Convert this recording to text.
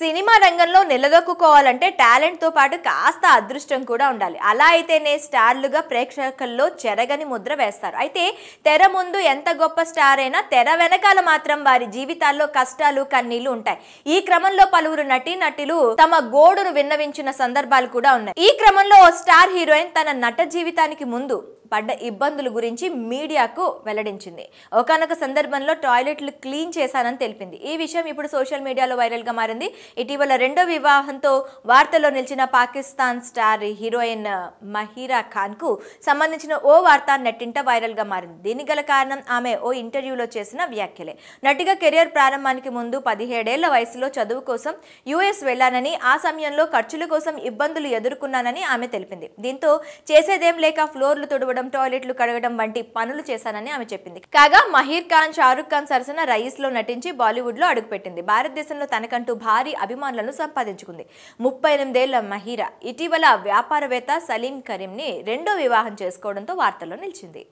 cinema రంగంలో నిలదొక్కుకోవాలంటే టాలెంట్తో పాటు కాస్త అదృష్టం కూడా ఉండాలి అలా అయితేనే స్టార్లుగా ప్రేక్షకుల్లో చెరగని ముద్ర వేస్తారు అయితే తెర ముందు ఎంత గొప్ప స్టార్ అయినా తెర వెనకాల మాత్రం వారి జీవితాల్లో కష్టాలు కన్నీళ్లు ఉంటాయి ఈ క్రమంలో పలువురు నటీ నటులు తమ గోడును విన్నవించిన సందర్భాలు కూడా ఉన్నాయి ఈ క్రమంలో ఓ స్టార్ హీరోయిన్ తన నట జీవితానికి ముందు పడ్డ ఇబ్బందుల గురించి మీడియాకు వెల్లడించింది ఒకనొక సందర్భంలో టాయిలెట్లు క్లీన్ చేశానని తెలిపింది ఈ విషయం ఇప్పుడు సోషల్ మీడియాలో వైరల్గా మారింది ఇటీవల రెండో వివాహంతో వార్తల్లో నిలిచిన పాకిస్తాన్ స్టార్ హీరోయిన్ మహీరా ఖాన్కు సంబంధించిన ఓ వార్త నెట్టింట వైరల్గా మారింది దీనికి గల కారణం ఆమె ఓ ఇంటర్వ్యూలో చేసిన వ్యాఖ్యలే నటిగా కెరియర్ ప్రారంభానికి ముందు పదిహేడేళ్ల వయసులో చదువు కోసం యుఎస్ వెళ్లానని ఆ సమయంలో ఖర్చుల కోసం ఇబ్బందులు ఎదుర్కొన్నానని ఆమె తెలిపింది దీంతో చేసేదేం లేక ఫ్లోర్లు తొడవ తుడవడం టాయిలెట్లు కడగడం వంటి పనులు చేశానని ఆమె చెప్పింది కాగా మహీర్ ఖాన్ షారుఖ్ ఖాన్ సరసన రయీస్ లో నటించి బాలీవుడ్ లో అడుగుపెట్టింది భారతదేశంలో తనకంటూ భారీ అభిమానులను సంపాదించుకుంది ముప్పై ఎనిమిదేళ్ల మహీరా ఇటీవల వ్యాపారవేత్త సలీం కరీంని రెండో వివాహం చేసుకోవడంతో వార్తల్లో నిలిచింది